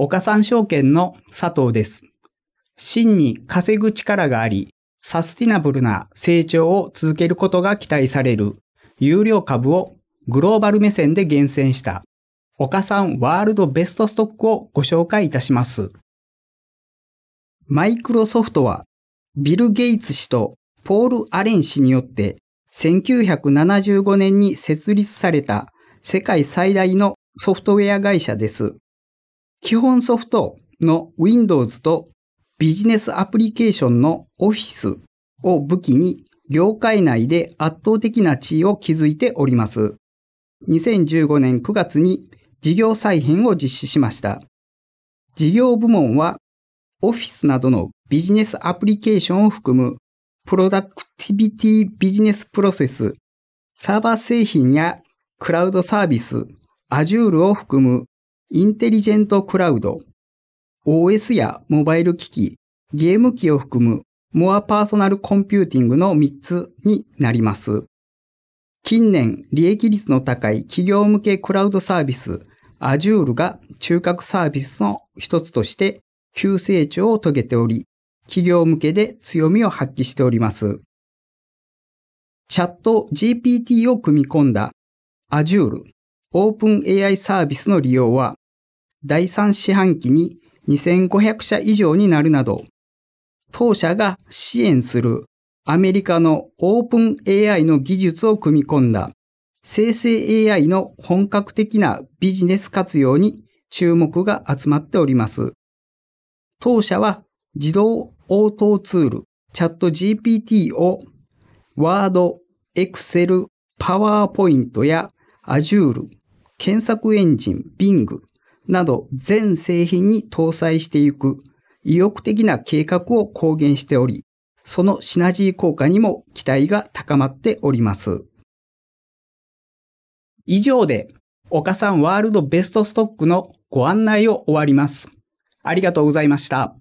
岡三証券の佐藤です。真に稼ぐ力があり、サスティナブルな成長を続けることが期待される有料株をグローバル目線で厳選した岡三ワールドベストストックをご紹介いたします。マイクロソフトはビル・ゲイツ氏とポール・アレン氏によって1975年に設立された世界最大のソフトウェア会社です。基本ソフトの Windows とビジネスアプリケーションの Office を武器に業界内で圧倒的な地位を築いております。2015年9月に事業再編を実施しました。事業部門は Office などのビジネスアプリケーションを含むプロダクティビティビジネスプロセス、サーバー製品やクラウドサービス、Azure を含むインテリジェントクラウド、OS やモバイル機器、ゲーム機を含むモアパーソナルコンピューティングの3つになります。近年、利益率の高い企業向けクラウドサービス、Azure が中核サービスの一つとして急成長を遂げており、企業向けで強みを発揮しております。チャット GPT を組み込んだ Azure OpenAI サービスの利用は第3四半期に2500社以上になるなど、当社が支援するアメリカのオープン AI の技術を組み込んだ生成 AI の本格的なビジネス活用に注目が集まっております。当社は自動応答ツール、チャット GPT を Word、Excel、PowerPoint や Azure、検索エンジン、Bing、など全製品に搭載していく意欲的な計画を公言しており、そのシナジー効果にも期待が高まっております。以上で、岡さんワールドベストストックのご案内を終わります。ありがとうございました。